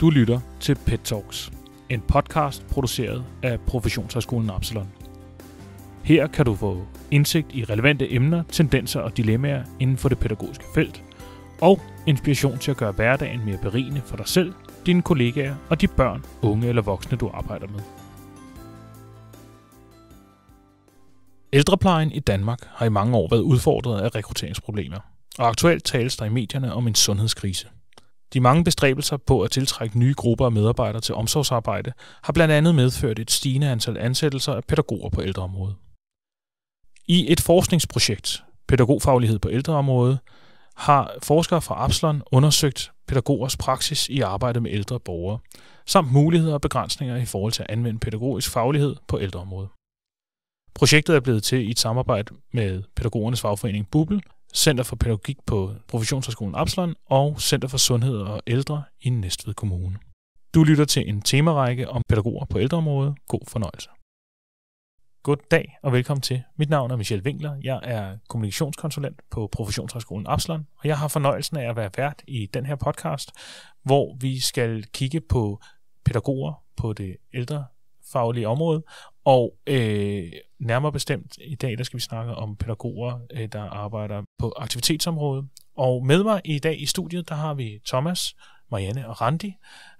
Du lytter til Pet Talks, en podcast produceret af Professionshøjskolen Absalon. Her kan du få indsigt i relevante emner, tendenser og dilemmaer inden for det pædagogiske felt, og inspiration til at gøre hverdagen mere berigende for dig selv, dine kollegaer og de børn, unge eller voksne, du arbejder med. Ældreplejen i Danmark har i mange år været udfordret af rekrutteringsproblemer, og aktuelt tales der i medierne om en sundhedskrise – de mange bestræbelser på at tiltrække nye grupper af medarbejdere til omsorgsarbejde har blandt andet medført et stigende antal ansættelser af pædagoger på ældreområdet. I et forskningsprojekt, Pædagogfaglighed på ældreområdet, har forskere fra Absalon undersøgt pædagogers praksis i arbejdet med ældre borgere, samt muligheder og begrænsninger i forhold til at anvende pædagogisk faglighed på ældreområdet. Projektet er blevet til i et samarbejde med pædagogernes fagforening Bubbel Center for Pædagogik på Professionshøjskolen Absalon og Center for Sundhed og Ældre i Næstved Kommune. Du lytter til en temarække om pædagoger på ældreområdet. God fornøjelse. God dag og velkommen til. Mit navn er Michel Winkler. Jeg er kommunikationskonsulent på Professionshøjskolen Absalon, og jeg har fornøjelsen af at være vært i den her podcast, hvor vi skal kigge på pædagoger på det ældre faglige område, og øh, nærmere bestemt i dag, der skal vi snakke om pædagoger, øh, der arbejder på aktivitetsområdet. Og med mig i dag i studiet, der har vi Thomas, Marianne og Randi,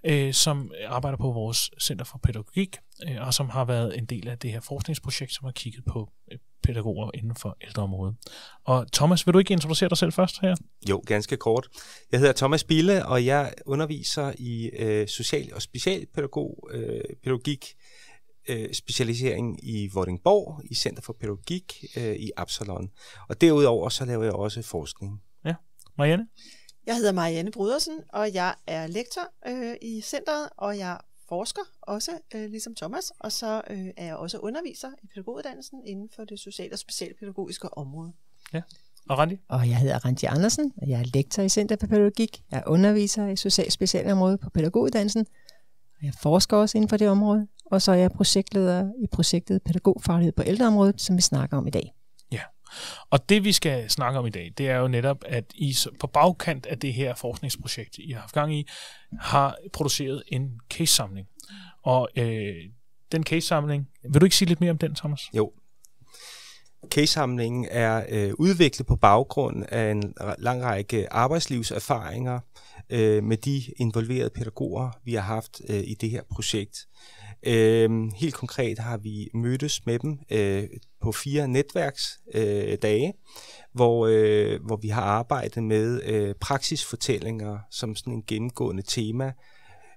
øh, som arbejder på vores Center for Pædagogik, øh, og som har været en del af det her forskningsprojekt, som har kigget på øh, pædagoger inden for ældreområdet. Og Thomas, vil du ikke introducere dig selv først her? Jo, ganske kort. Jeg hedder Thomas Bille, og jeg underviser i øh, social- og specialpædagogik øh, pædagogik Øh, specialisering i Vordingborg, i Center for Pædagogik øh, i Absalon. Og derudover så laver jeg også forskning. Ja. Marianne? Jeg hedder Marianne Brudersen, og jeg er lektor øh, i centret, og jeg forsker også, øh, ligesom Thomas, og så øh, er jeg også underviser i pædagoguddannelsen inden for det sociale og specialpædagogiske område. Ja. Og Randi? Og jeg hedder Randi Andersen, og jeg er lektor i Center for Pædagogik. Jeg er underviser i social specialområde på pædagoguddannelsen, jeg forsker også inden for det område, og så er jeg projektleder i projektet Pædagogfaglighed på ældreområdet, som vi snakker om i dag. Ja, og det vi skal snakke om i dag, det er jo netop, at I på bagkant af det her forskningsprojekt, I har haft gang i, har produceret en case-samling. Og øh, den case-samling, vil du ikke sige lidt mere om den, Thomas? Jo, Case-samlingen er øh, udviklet på baggrund af en lang række arbejdslivserfaringer øh, med de involverede pædagoger, vi har haft øh, i det her projekt. Øh, helt konkret har vi mødtes med dem øh, på fire netværksdage, øh, dage, hvor, øh, hvor vi har arbejdet med øh, praksisfortællinger som sådan en gennemgående tema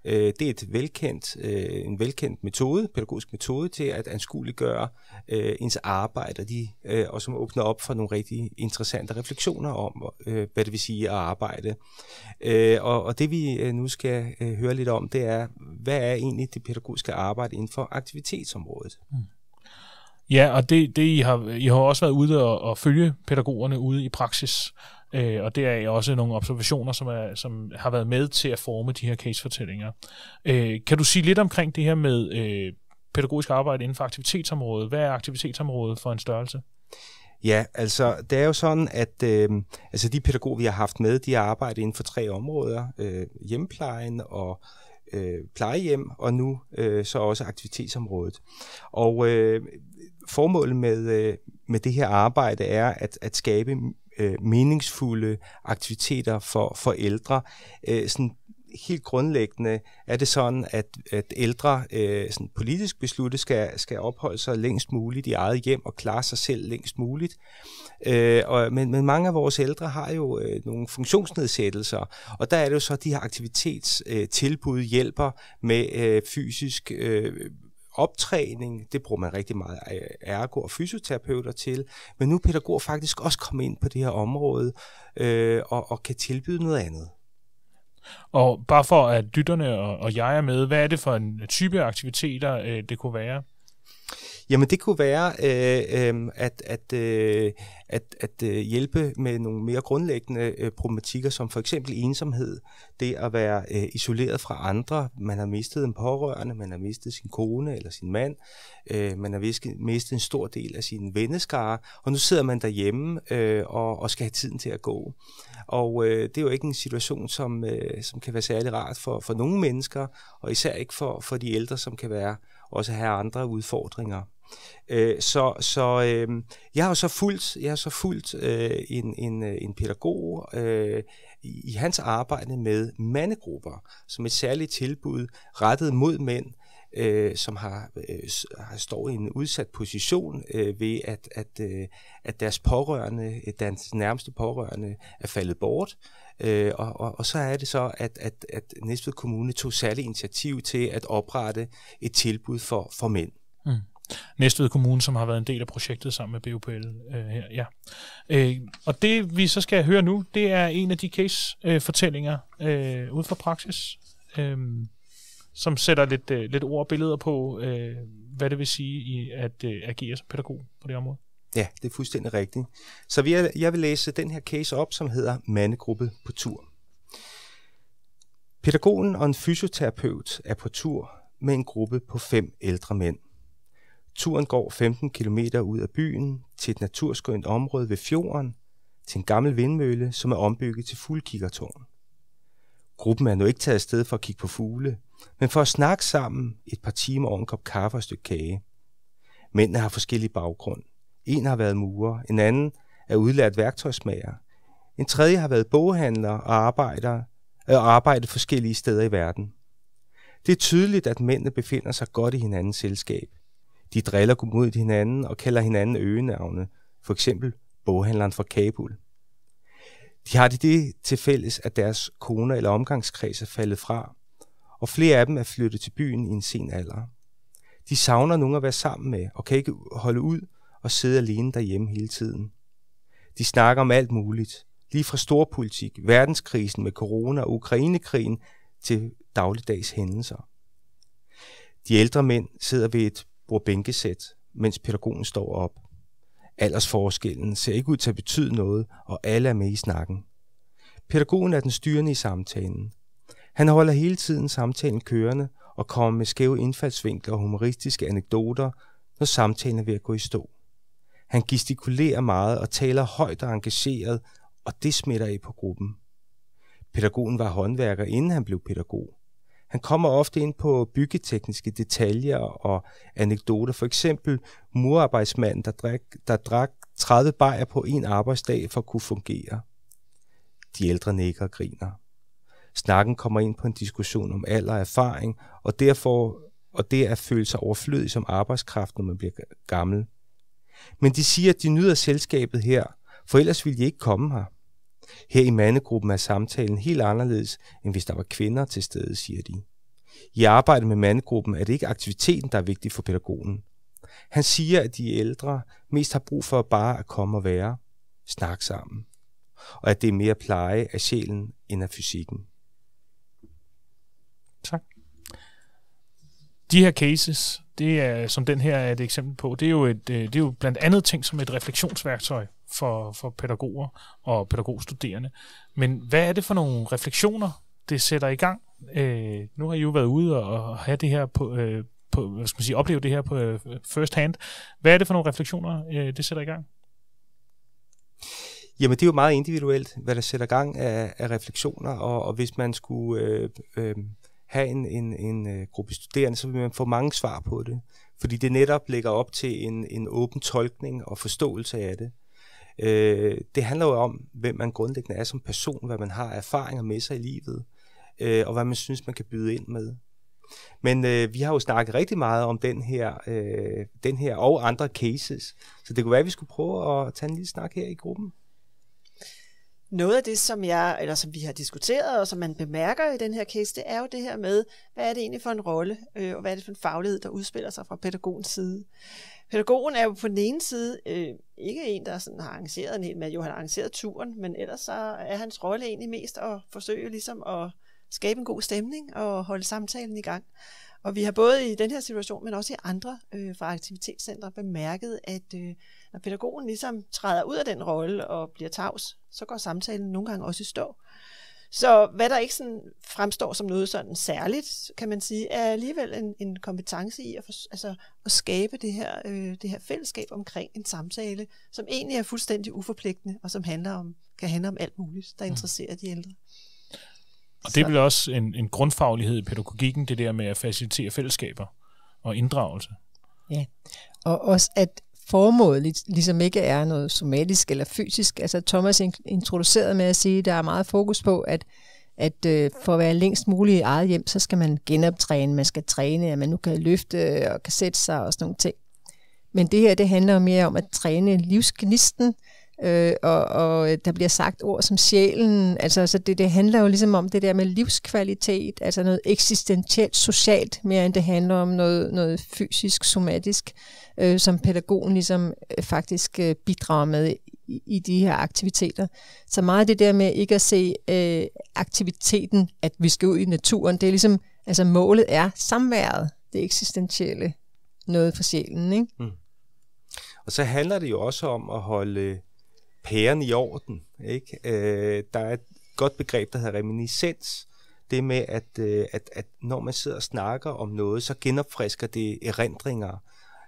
Øh, det er et velkendt, øh, en velkendt metode, pædagogisk metode til at anskueliggøre øh, ens arbejde, de, øh, og som åbner op for nogle rigtig interessante refleksioner om, øh, hvad det vil sige at arbejde. Øh, og, og det vi øh, nu skal øh, høre lidt om, det er, hvad er egentlig det pædagogiske arbejde inden for aktivitetsområdet? Mm. Ja, og det, det I, har, I har også været ude og, og følge pædagogerne ude i praksis, øh, og er også nogle observationer, som, er, som har været med til at forme de her casefortællinger. Øh, kan du sige lidt omkring det her med øh, pædagogisk arbejde inden for aktivitetsområdet? Hvad er aktivitetsområdet for en størrelse? Ja, altså det er jo sådan, at øh, altså, de pædagoger, vi har haft med, de har arbejdet inden for tre områder. Øh, hjemplejen og øh, plejehjem, og nu øh, så også aktivitetsområdet. Og øh, formålet med, øh, med det her arbejde er at, at skabe øh, meningsfulde aktiviteter for, for ældre. Øh, sådan helt grundlæggende er det sådan, at, at ældre øh, sådan politisk besluttet skal, skal opholde sig længst muligt i eget hjem og klare sig selv længst muligt. Øh, og, men, men mange af vores ældre har jo øh, nogle funktionsnedsættelser, og der er det jo så, at de her aktivitetstilbud øh, hjælper med øh, fysisk øh, optræning, det bruger man rigtig meget ergo og fysioterapeuter til, men nu er pædagoger faktisk også kommet ind på det her område øh, og, og kan tilbyde noget andet. Og bare for at dytterne og, og jeg er med, hvad er det for en type aktiviteter, øh, det kunne være? Jamen det kunne være øh, øh, at, at, øh, at, at øh, hjælpe med nogle mere grundlæggende øh, problematikker, som for eksempel ensomhed, det at være øh, isoleret fra andre, man har mistet en pårørende, man har mistet sin kone eller sin mand, øh, man har mistet en stor del af sin venneskare, og nu sidder man derhjemme øh, og, og skal have tiden til at gå. Og øh, det er jo ikke en situation, som, øh, som kan være særlig rart for, for nogle mennesker, og især ikke for, for de ældre, som kan være også have andre udfordringer. Øh, så så øh, jeg har så fulgt, jeg har så fulgt øh, en, en, øh, en pædagog øh, i, i hans arbejde med mandegrupper, som et særligt tilbud rettet mod mænd, øh, som har, øh, står i en udsat position øh, ved, at, at, øh, at deres pårørende, deres nærmeste pårørende, er faldet bort. Øh, og, og, og så er det så, at, at, at Næstved Kommune tog særlig initiativ til at oprette et tilbud for, for mænd. Mm. Næstved Kommune, som har været en del af projektet sammen med BUPL øh, her. Ja. Øh, og det vi så skal høre nu, det er en af de case-fortællinger øh, øh, ud fra praksis, øh, som sætter lidt, øh, lidt ord og billeder på, øh, hvad det vil sige i at øh, agere som pædagog på det område. Ja, det er fuldstændig rigtigt. Så vi er, jeg vil læse den her case op, som hedder Mandegruppe på tur. Pædagogen og en fysioterapeut er på tur med en gruppe på fem ældre mænd – Turen går 15 km ud af byen til et naturskønt område ved fjorden, til en gammel vindmølle, som er ombygget til fuglekikkertårn. Gruppen er nu ikke taget afsted for at kigge på fugle, men for at snakke sammen et par timer over en kop kaffe og et stykke kage. Mændene har forskellige baggrund. En har været murer, en anden er udlært værktøjsmager, en tredje har været boghandler og arbejder og øh, arbejdet forskellige steder i verden. Det er tydeligt, at mændene befinder sig godt i hinandens selskab – de driller mod hinanden og kalder hinanden øgenavne, for eksempel boghandleren fra Kabul. De har det, det til fælles, at deres koner eller omgangskreds er faldet fra, og flere af dem er flyttet til byen i en sen alder. De savner nogen at være sammen med, og kan ikke holde ud og sidde alene derhjemme hele tiden. De snakker om alt muligt, lige fra storpolitik, verdenskrisen med corona og Ukrainekrigen til dagligdags hændelser. De ældre mænd sidder ved et bruger bænkesæt, mens pædagogen står op. Aldersforskellen ser ikke ud til at betyde noget, og alle er med i snakken. Pædagogen er den styrende i samtalen. Han holder hele tiden samtalen kørende og kommer med skæve indfaldsvinkler og humoristiske anekdoter, når samtalen er ved at gå i stå. Han gestikulerer meget og taler højt og engageret, og det smitter af på gruppen. Pædagogen var håndværker, inden han blev pædagog, han kommer ofte ind på byggetekniske detaljer og anekdoter. For eksempel murarbejdsmanden, der drak, der drak 30 bajer på en arbejdsdag for at kunne fungere. De ældre nikker og griner. Snakken kommer ind på en diskussion om alder og erfaring, og derfor og det at føle sig overflødig som arbejdskraft, når man bliver gammel. Men de siger, at de nyder selskabet her, for ellers ville de ikke komme her. Her i mandegruppen er samtalen helt anderledes, end hvis der var kvinder til stede, siger de. I arbejdet med mandegruppen er det ikke aktiviteten, der er vigtig for pædagogen. Han siger, at de ældre mest har brug for bare at komme og være, snakke sammen, og at det er mere pleje af sjælen end af fysikken. Tak. De her cases, det er, som den her er et eksempel på, det er, jo et, øh, det er jo blandt andet ting som et refleksionsværktøj for, for pædagoger og pædagogstuderende. Men hvad er det for nogle refleksioner, det sætter i gang? Øh, nu har I jo været ude og have det her på, øh, på hvad skal man sige, opleve det her på øh, first hand. Hvad er det for nogle refleksioner, øh, det sætter i gang? Jamen det er jo meget individuelt, hvad der sætter gang af, af refleksioner, og, og hvis man skulle øh, øh, have en, en, en øh, gruppe studerende, så vil man få mange svar på det, fordi det netop lægger op til en, en åben tolkning og forståelse af det. Øh, det handler jo om, hvem man grundlæggende er som person, hvad man har erfaringer med sig i livet, øh, og hvad man synes, man kan byde ind med. Men øh, vi har jo snakket rigtig meget om den her, øh, den her og andre cases, så det kunne være, at vi skulle prøve at tage en lille snak her i gruppen noget af det, som, jeg, eller som vi har diskuteret, og som man bemærker i den her case, det er jo det her med, hvad er det egentlig for en rolle, øh, og hvad er det for en faglighed, der udspiller sig fra pædagogens side. Pædagogen er jo på den ene side øh, ikke en, der sådan har arrangeret en hel masse, jo han har arrangeret turen, men ellers så er hans rolle egentlig mest at forsøge ligesom at skabe en god stemning og holde samtalen i gang. Og vi har både i den her situation, men også i andre øh, fra aktivitetscentre bemærket, at øh, når pædagogen ligesom træder ud af den rolle og bliver tavs, så går samtalen nogle gange også i stå. Så hvad der ikke sådan fremstår som noget sådan særligt, kan man sige, er alligevel en, en kompetence i at, for, altså, at skabe det her, øh, det her fællesskab omkring en samtale, som egentlig er fuldstændig uforpligtende, og som handler om, kan handle om alt muligt, der mm. interesserer de ældre. Og det bliver også en, en grundfaglighed i pædagogikken, det der med at facilitere fællesskaber og inddragelse. Ja, og også at formålet ligesom ikke er noget somatisk eller fysisk. Altså Thomas introducerede med at sige, at der er meget fokus på, at, at øh, for at være længst muligt i eget hjem, så skal man genoptræne, man skal træne, at man nu kan løfte og kan sætte sig og sådan nogle ting. Men det her, det handler mere om at træne livsgnisten, øh, øh, og, og der bliver sagt ord som sjælen. Altså, altså det, det handler jo ligesom om det der med livskvalitet, altså noget eksistentielt socialt, mere end det handler om noget, noget fysisk, somatisk, øh, som pædagogen ligesom øh, faktisk øh, bidrager med i, i de her aktiviteter. Så meget det der med ikke at se øh, aktiviteten, at vi skal ud i naturen, det er ligesom, altså målet er samværet, det eksistentielle, noget for sjælen, ikke? Mm. Og så handler det jo også om at holde pæren i orden. Ikke? Øh, der er et godt begreb, der hedder reminiscens. Det med, at, øh, at, at når man sidder og snakker om noget, så genopfrisker det erindringer.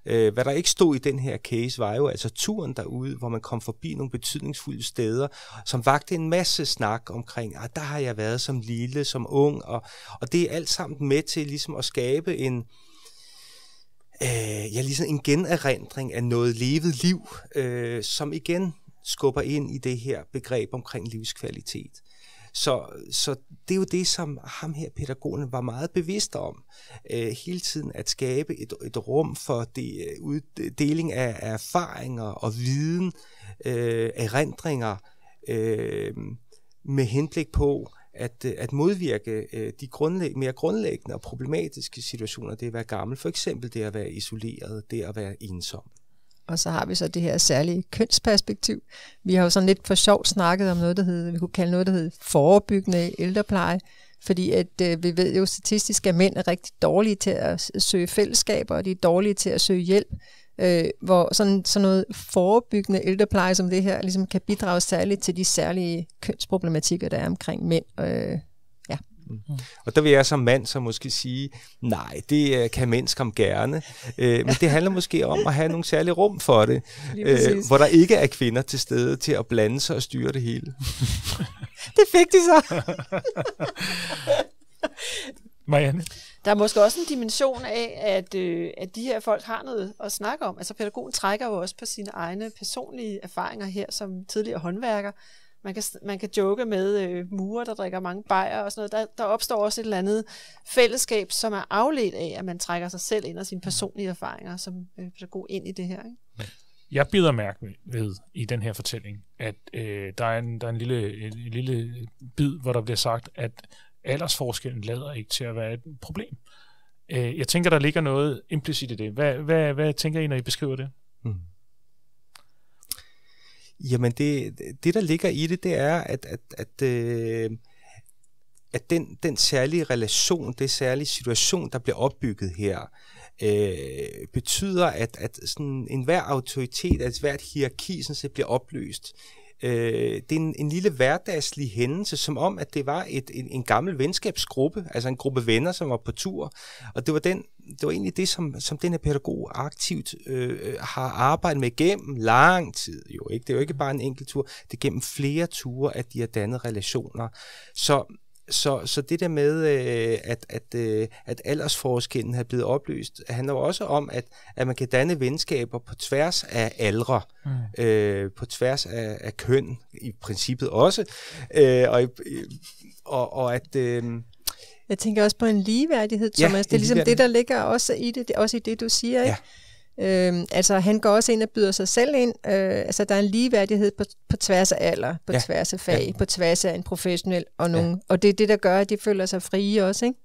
Øh, hvad der ikke stod i den her case, var jo altså turen derude, hvor man kom forbi nogle betydningsfulde steder, som vagte en masse snak omkring, at ah, der har jeg været som lille, som ung, og, og det er alt sammen med til ligesom at skabe en, Uh, ja, ligesom en generindring af noget levet liv, uh, som igen skubber ind i det her begreb omkring livskvalitet. Så, så det er jo det, som ham her, pædagogen, var meget bevidst om. Øh, hele tiden at skabe et, et rum for de, øh, uddeling af, af erfaringer og viden, øh, erindringer, øh, med henblik på at, øh, at modvirke øh, de grundlæg, mere grundlæggende og problematiske situationer, det at være gammel, for eksempel det at være isoleret, det at være ensom. Og så har vi så det her særlige kønsperspektiv. Vi har jo sådan lidt for sjovt snakket om noget, der hedder, vi kunne kalde noget, der hedder forebyggende ældrepleje. Fordi at øh, vi ved jo statistisk, at mænd er rigtig dårlige til at søge fællesskaber, og de er dårlige til at søge hjælp. Øh, hvor sådan, sådan noget forebyggende ældrepleje som det her, ligesom kan bidrage særligt til de særlige kønsproblematikker, der er omkring mænd øh, Mm. mm. Og der vil jeg som mand så måske sige, nej, det kan mennesker om gerne, øh, men det handler måske om at have nogle særlige rum for det, øh, hvor der ikke er kvinder til stede til at blande sig og styre det hele. det fik de så. Marianne? Der er måske også en dimension af, at, øh, at de her folk har noget at snakke om. Altså pædagogen trækker jo også på sine egne personlige erfaringer her som tidligere håndværker, man kan, man kan joke med øh, murer, der drikker mange bajer og sådan noget. Der, der opstår også et eller andet fællesskab, som er afledt af, at man trækker sig selv ind og sine personlige erfaringer som øh, god ind i det her. Ikke? jeg bider mærke ved i den her fortælling, at øh, der er, en, der er en, lille, en, en lille bid, hvor der bliver sagt, at aldersforskellen lader ikke til at være et problem. Øh, jeg tænker, der ligger noget implicit i det. Hvad, hvad, hvad tænker I, når I beskriver det? Mm. Jamen det, det der ligger i det, det er, at, at, at, øh, at den, den særlige relation, det særlige situation, der bliver opbygget her, øh, betyder, at, at sådan enhver autoritet, at hvert hierarki sådan set bliver opløst øh, det er en, en lille hverdagslig hændelse, som om, at det var et, en, en gammel venskabsgruppe, altså en gruppe venner, som var på tur. Og det var, den, det var egentlig det, som, som den her pædagog aktivt øh, har arbejdet med gennem lang tid. Jo, ikke? Det er jo ikke bare en enkelt tur, det er gennem flere ture, at de har dannet relationer. Så så, så det der med, øh, at, at, øh, at aldersforskellen har blevet opløst, handler jo også om, at, at man kan danne venskaber på tværs af aldre, mm. øh, på tværs af, af køn i princippet også, øh, og, og, og at... Øh, jeg tænker også på en ligeværdighed, Thomas. Ja, det er ligesom det, der ligger også i det, det også i det, du siger, ikke? Ja. Øhm, altså han går også ind og byder sig selv ind. Øh, altså der er en ligeværdighed på, på tværs af alder, på ja. tværs af fag, ja. på tværs af en professionel og nogen. Ja. Og det er det, der gør, at de føler sig frie også, ikke?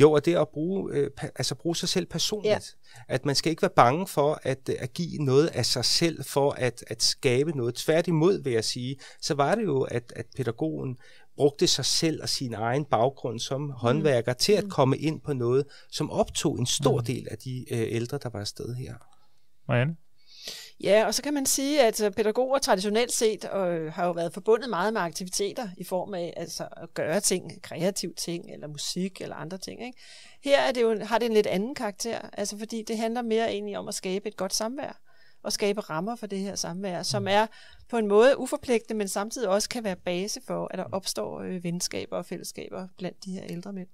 Jo, og det at bruge, øh, altså bruge sig selv personligt. Ja. At man skal ikke være bange for at, øh, at give noget af sig selv for at, at skabe noget. Tværtimod vil jeg sige, så var det jo, at, at pædagogen brugte sig selv og sin egen baggrund som mm. håndværker til at mm. komme ind på noget, som optog en stor mm. del af de øh, ældre, der var afsted her. Marianne? Ja, og så kan man sige, at øh, pædagoger traditionelt set øh, har jo været forbundet meget med aktiviteter i form af altså, at gøre ting, kreative ting, eller musik, eller andre ting. Ikke? Her er det jo, har det en lidt anden karakter, altså fordi det handler mere egentlig om at skabe et godt samvær at skabe rammer for det her samvær, mm. som er på en måde uforpligtende, men samtidig også kan være base for, at der mm. opstår øh, venskaber og fællesskaber blandt de her ældre mænd.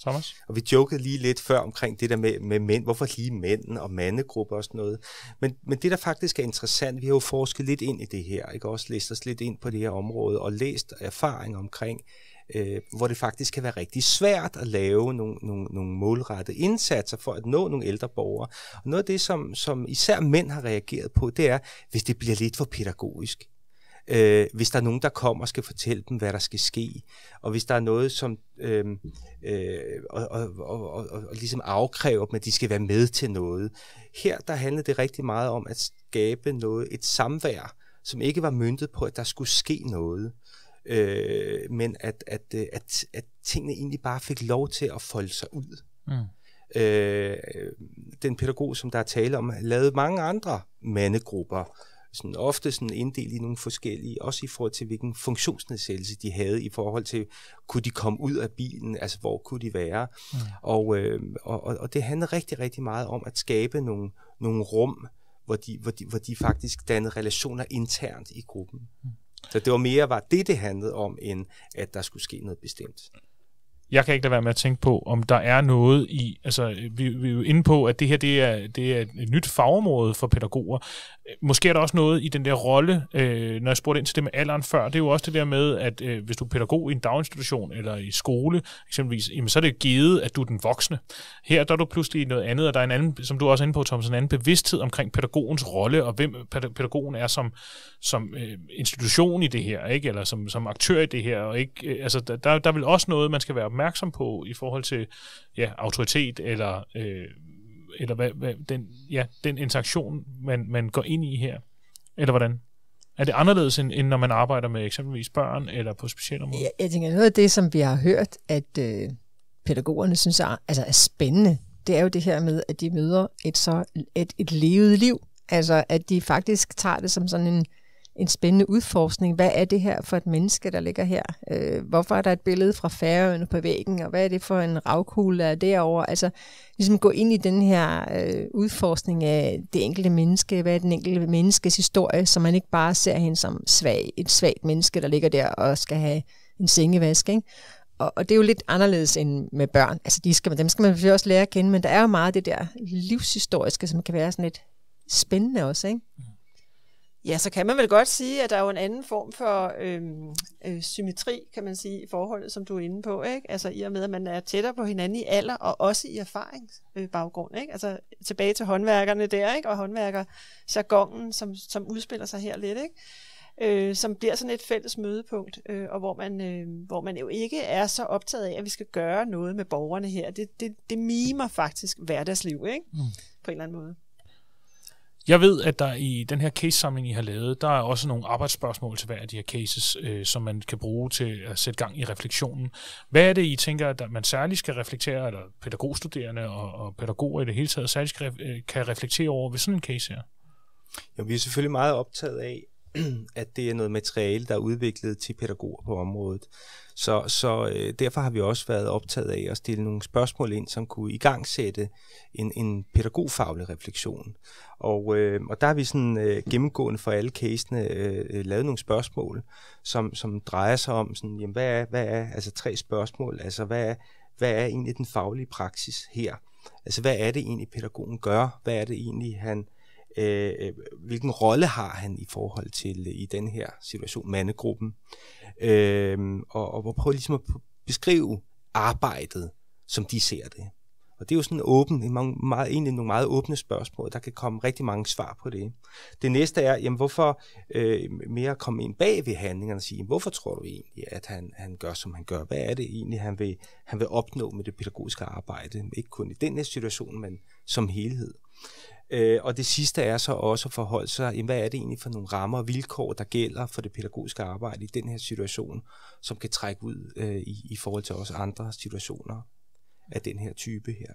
Thomas? Og vi jokede lige lidt før omkring det der med, med mænd. Hvorfor lige mænd og mandegrupper og sådan noget? Men, men det, der faktisk er interessant, vi har jo forsket lidt ind i det her, ikke også læst os lidt ind på det her område og læst erfaring omkring, øh, øh, hvor det faktisk kan være rigtig svært at lave nogle, nogle, nogle målrettede indsatser for at nå nogle ældre borgere. Og noget af det, som, som især mænd har reageret på, det er, hvis det bliver lidt for pædagogisk. Øh, hvis der er nogen, der kommer og skal fortælle dem, hvad der skal ske, og hvis der er noget, som øh, øh, og, og, og, og, og ligesom afkræver dem, at de skal være med til noget. Her der handlede det rigtig meget om at skabe noget, et samvær, som ikke var myntet på, at der skulle ske noget øh, men at, at, øh, at, at tingene egentlig bare fik lov til at folde sig ud. Mm. Øh, den pædagog, som der er tale om, lavede mange andre mandegrupper, sådan ofte sådan inddelt i nogle forskellige, også i forhold til, hvilken funktionsnedsættelse de havde, i forhold til, kunne de komme ud af bilen, altså hvor kunne de være. Mm. Og, øh, og, og det handler rigtig, rigtig meget om at skabe nogle, nogle rum, hvor de, hvor, de, hvor de faktisk dannede relationer internt i gruppen. Mm. Så det var mere var det, det handlede om, end at der skulle ske noget bestemt. Jeg kan ikke lade være med at tænke på, om der er noget i, altså øh, vi, vi er jo inde på, at det her det er, det er et nyt fagområde for pædagoger måske er der også noget i den der rolle, øh, når jeg spurgte ind til det med alderen før, det er jo også det der med, at øh, hvis du er pædagog i en daginstitution eller i skole eksempelvis, jamen, så er det givet, at du er den voksne. Her der er du pludselig noget andet, og der er en anden, som du også er inde på, Thomas, en anden bevidsthed omkring pædagogens rolle, og hvem pædagogen er som, som øh, institution i det her, ikke? eller som, som aktør i det her. Og ikke, øh, altså, der, der er vel også noget, man skal være opmærksom på i forhold til ja, autoritet eller... Øh, eller hvad, hvad den, ja, den interaktion, man, man går ind i her? Eller hvordan? Er det anderledes, end, end når man arbejder med eksempelvis børn eller på specielle måder? Jeg, jeg tænker, noget af det, som vi har hørt, at øh, pædagogerne synes er, altså er spændende, det er jo det her med, at de møder et, så, et, et levet liv. Altså, at de faktisk tager det som sådan en, øh, en spændende udforskning. Hvad er det her for et menneske, der ligger her? Øh, hvorfor er der et billede fra Færøerne på væggen, og hvad er det for en ravkugle, der er derovre? Altså, ligesom gå ind i den her øh, udforskning af det enkelte menneske. Hvad er den enkelte menneskes historie, så man ikke bare ser hende som svag, et svagt menneske, der ligger der og skal have en sengevask, ikke? Og, og det er jo lidt anderledes end med børn. Altså, de skal, dem skal man selvfølgelig også lære at kende, men der er jo meget af det der livshistoriske, som kan være sådan lidt spændende også, ikke? Mm. Ja, så kan man vel godt sige, at der er jo en anden form for øhm, øh, symmetri, kan man sige, i forholdet, som du er inde på, ikke? Altså i og med, at man er tættere på hinanden i alder, og også i erfaringsbaggrund, øh, ikke? Altså tilbage til håndværkerne der, ikke? Og håndværker jargonen, som, som udspiller sig her lidt, ikke? øh, som bliver sådan et fælles mødepunkt, øh, og hvor man, øh, hvor man jo ikke er så optaget af, at vi skal gøre noget med borgerne her. Det, det, det mimer faktisk hverdagsliv, ikke? Mm. På en eller anden måde. Jeg ved, at der i den her case-samling, I har lavet, der er også nogle arbejdsspørgsmål til hver af de her cases, øh, som man kan bruge til at sætte gang i refleksionen. Hvad er det, I tænker, at man særligt skal reflektere, eller pædagogstuderende og, og pædagoger i det hele taget særligt skal, øh, kan reflektere over ved sådan en case her? Jo, vi er selvfølgelig meget optaget af, at det er noget materiale, der er udviklet til pædagoger på området. Så, så øh, derfor har vi også været optaget af at stille nogle spørgsmål ind, som kunne igangsætte en, en pædagogfaglig refleksion. Og, øh, og der har vi sådan øh, gennemgående for alle casene øh, øh, lavet nogle spørgsmål, som, som drejer sig om, sådan, jamen, hvad, er, hvad er, altså tre spørgsmål, altså hvad er, hvad er egentlig den faglige praksis her? Altså hvad er det egentlig pædagogen gør? Hvad er det egentlig han Øh, øh, hvilken rolle har han i forhold til øh, i den her situation, mandegruppen, øh, og, og prøve ligesom at beskrive arbejdet, som de ser det. Og det er jo sådan åben, en mange, meget, egentlig nogle meget åbne spørgsmål, der kan komme rigtig mange svar på det. Det næste er, jamen hvorfor øh, mere komme ind bag ved handlingerne og sige, jamen, hvorfor tror du egentlig, at han, han gør, som han gør? Hvad er det egentlig, han vil, han vil opnå med det pædagogiske arbejde? Ikke kun i den her situation, men som helhed. Øh, og det sidste er så også at forholde sig, jamen, hvad er det egentlig for nogle rammer og vilkår, der gælder for det pædagogiske arbejde i den her situation, som kan trække ud øh, i, i forhold til også andre situationer af den her type her.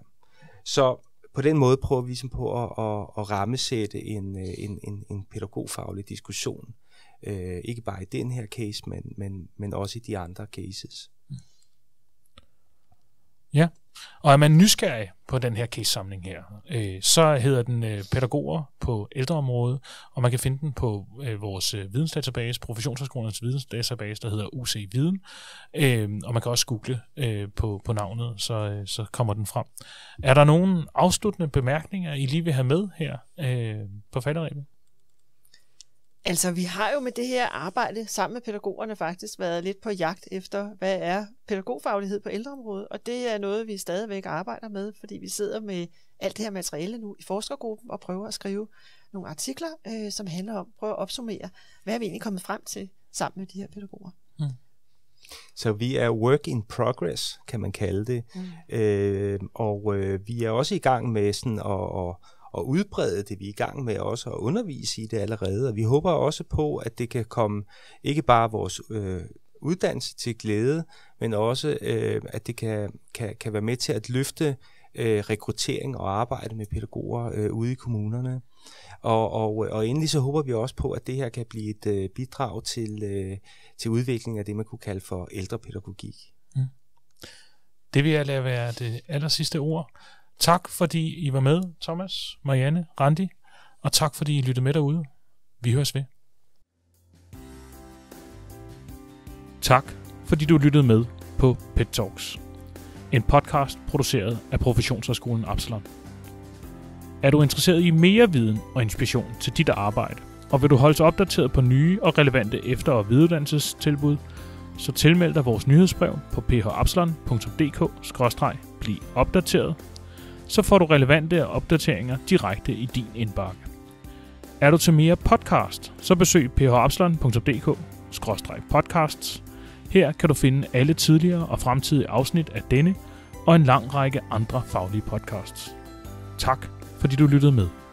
Så på den måde prøver vi ligesom på at, at, at rammesætte en, øh, en, en, en pædagogfaglig diskussion. Øh, ikke bare i den her case, men, men, men også i de andre cases. Ja, og er man nysgerrig på den her case-samling her, øh, så hedder den øh, Pædagoger på ældreområdet, og man kan finde den på øh, vores øh, vidensdatabase, Professionshøjskolernes vidensdatabase, der hedder UC Viden, øh, og man kan også google øh, på, på navnet, så, øh, så kommer den frem. Er der nogen afsluttende bemærkninger, I lige vil have med her øh, på falderæbet? Altså, vi har jo med det her arbejde sammen med pædagogerne faktisk været lidt på jagt efter, hvad er pædagogfaglighed på ældreområdet, og det er noget, vi stadigvæk arbejder med, fordi vi sidder med alt det her materiale nu i forskergruppen og prøver at skrive nogle artikler, øh, som handler om, prøve at opsummere, hvad er vi egentlig kommet frem til sammen med de her pædagoger. Mm. Så vi er work in progress, kan man kalde det. Mm. Øh, og øh, vi er også i gang med sådan at, at at udbrede det. Vi er i gang med også at undervise i det allerede, og vi håber også på, at det kan komme ikke bare vores øh, uddannelse til glæde, men også øh, at det kan, kan, kan være med til at løfte øh, rekruttering og arbejde med pædagoger øh, ude i kommunerne. Og, og, og endelig så håber vi også på, at det her kan blive et øh, bidrag til, øh, til udviklingen af det, man kunne kalde for ældrepædagogik. Mm. Det vil jeg lade være det aller sidste ord. Tak fordi I var med, Thomas, Marianne, Randi, og tak fordi I lyttede med derude. Vi høres ved. Tak fordi du lyttede med på Pet Talks. En podcast produceret af Professionshøjskolen Absalon. Er du interesseret i mere viden og inspiration til dit arbejde, og vil du holdes opdateret på nye og relevante efter- og videreuddannelsestilbud, så tilmeld dig vores nyhedsbrev på phapsalon.dk-bliv opdateret så får du relevante opdateringer direkte i din indbakke. Er du til mere podcast, så besøg phopsland.dk-podcasts. Her kan du finde alle tidligere og fremtidige afsnit af denne og en lang række andre faglige podcasts. Tak fordi du lyttede med.